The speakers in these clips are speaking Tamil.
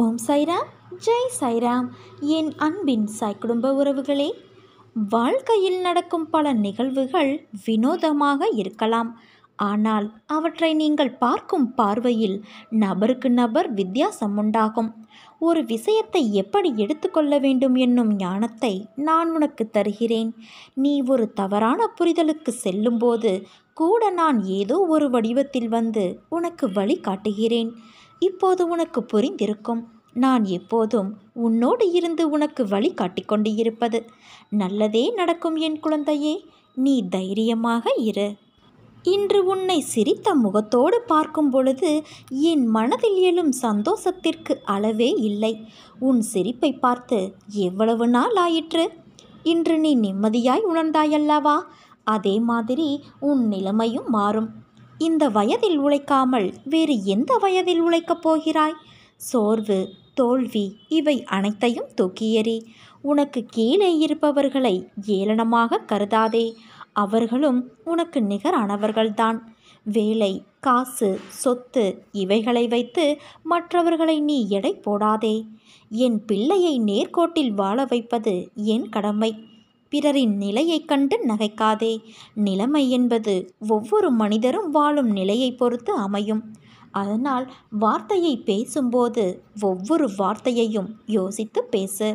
ஓம் சைராம் ஜெய் சைராம் என் அன்பின் சாய் குடும்ப உறவுகளே வாழ்க்கையில் நடக்கும் பல நிகழ்வுகள் வினோதமாக இருக்கலாம் ஆனால் அவற்றை நீங்கள் பார்க்கும் பார்வையில் நபருக்கு நபர் வித்தியாசம் உண்டாகும் ஒரு விஷயத்தை எப்படி எடுத்துக்கொள்ள வேண்டும் என்னும் ஞானத்தை நான் உனக்கு தருகிறேன் நீ ஒரு தவறான புரிதலுக்கு செல்லும்போது கூட நான் ஏதோ ஒரு வடிவத்தில் வந்து உனக்கு வழி காட்டுகிறேன் இப்போது உனக்கு புரிந்திருக்கும் நான் எப்போதும் உன்னோடு இருந்து உனக்கு வழி காட்டிக்கொண்டு இருப்பது நல்லதே நடக்கும் என் குழந்தையே நீ தைரியமாக இரு இன்று உன்னை சிரித்த முகத்தோடு பார்க்கும் பொழுது என் மனதில் எழும் சந்தோஷத்திற்கு அளவே இல்லை உன் சிரிப்பை பார்த்து எவ்வளவு நாள் ஆயிற்று இன்று நீ நிம்மதியாய் உணர்ந்தாயல்லவா அதே மாதிரி உன் நிலைமையும் மாறும் இந்த வயதில் உழைக்காமல் வேறு எந்த வயதில் உழைக்கப் போகிறாய் சோர்வு தோல்வி இவை அனைத்தையும் தூக்கியறி உனக்கு கீழே இருப்பவர்களை ஏளனமாக கருதாதே அவர்களும் உனக்கு நிகரானவர்கள்தான் வேலை காசு சொத்து இவைகளை வைத்து மற்றவர்களை நீ எடை போடாதே என் பிள்ளையை நேர்கோட்டில் வாழ வைப்பது என் கடமை பிறரின் நிலையைக் கண்டு நகைக்காதே நிலைமை என்பது ஒவ்வொரு மனிதரும் வாழும் நிலையை பொறுத்து அமையும் அதனால் வார்த்தையை பேசும்போது ஒவ்வொரு வார்த்தையையும் யோசித்து பேசு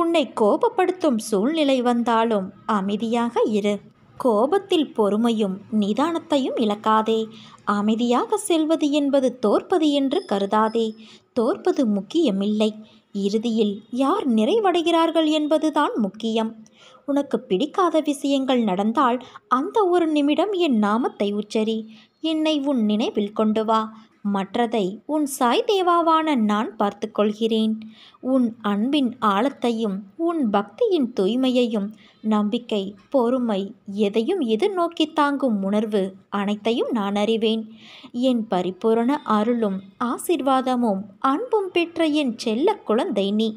உன்னை கோபப்படுத்தும் சூழ்நிலை வந்தாலும் அமைதியாக இரு கோபத்தில் பொறுமையும் நிதானத்தையும் இழக்காதே அமைதியாக செல்வது என்பது தோற்பது என்று கருதாதே தோற்பது முக்கியமில்லை இறுதியில் யார் நிறைவடைகிறார்கள் என்பதுதான் முக்கியம் உனக்கு பிடிக்காத விஷயங்கள் நடந்தால் அந்த ஒரு நிமிடம் என் நாமத்தை உச்சரி என்னை உன் நினைவில் கொண்டு வா மற்றதை உன் சாய் தேவாவான நான் பார்த்துக்கொள்கிறேன் உன் அன்பின் ஆழத்தையும் உன் பக்தியின் தூய்மையையும் நம்பிக்கை பொறுமை எதையும் எதிர்நோக்கி தாங்கும் உணர்வு அனைத்தையும் நான் அறிவேன் என் பரிபூரண அருளும் ஆசிர்வாதமும் அன்பும் பெற்ற என் செல்ல குழந்தை நீ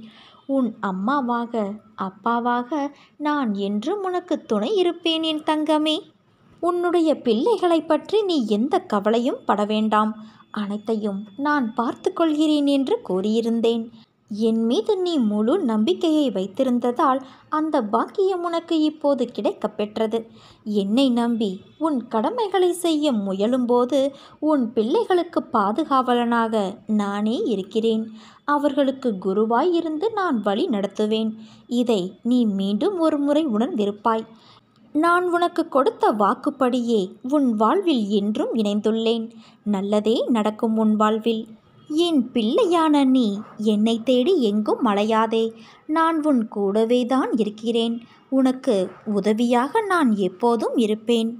உன் அம்மாவாக அப்பாவாக நான் என்றும் உனக்கு துணை இருப்பேன் என் தங்கமே உன்னுடைய பிள்ளைகளை பற்றி நீ எந்த கவலையும் பட வேண்டாம் அனைத்தையும் நான் பார்த்து கொள்கிறேன் என்று கூறியிருந்தேன் என் மீது நீ முழு நம்பிக்கையை வைத்திருந்ததால் அந்த பாக்கியம் உனக்கு இப்போது கிடைக்க பெற்றது என்னை நம்பி உன் கடமைகளை செய்ய முயலும்போது உன் பிள்ளைகளுக்கு பாதுகாவலனாக நானே இருக்கிறேன் அவர்களுக்கு குருவாய் இருந்து நான் வழி நடத்துவேன் இதை நீ மீண்டும் ஒரு முறை உணர்ந்திருப்பாய் நான் உனக்கு கொடுத்த வாக்குப்படியே உன் வாழ்வில் என்றும் இணைந்துள்ளேன் நல்லதே நடக்கும் உன் வாழ்வில் என் பிள்ளையான நீ என்னை தேடி எங்கும் அலையாதே நான் உன் கூடவே தான் இருக்கிறேன் உனக்கு உதவியாக நான் எப்போதும் இருப்பேன்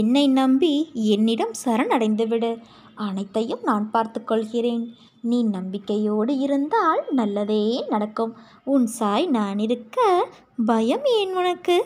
என்னை நம்பி என்னிடம் சரணடைந்துவிடு அனைத்தையும் நான் பார்த்துக்கொள்கிறேன் நீ நம்பிக்கையோடு இருந்தால் நல்லதே நடக்கும் உன் சாய் நான் இருக்க பயம் ஏன் உனக்கு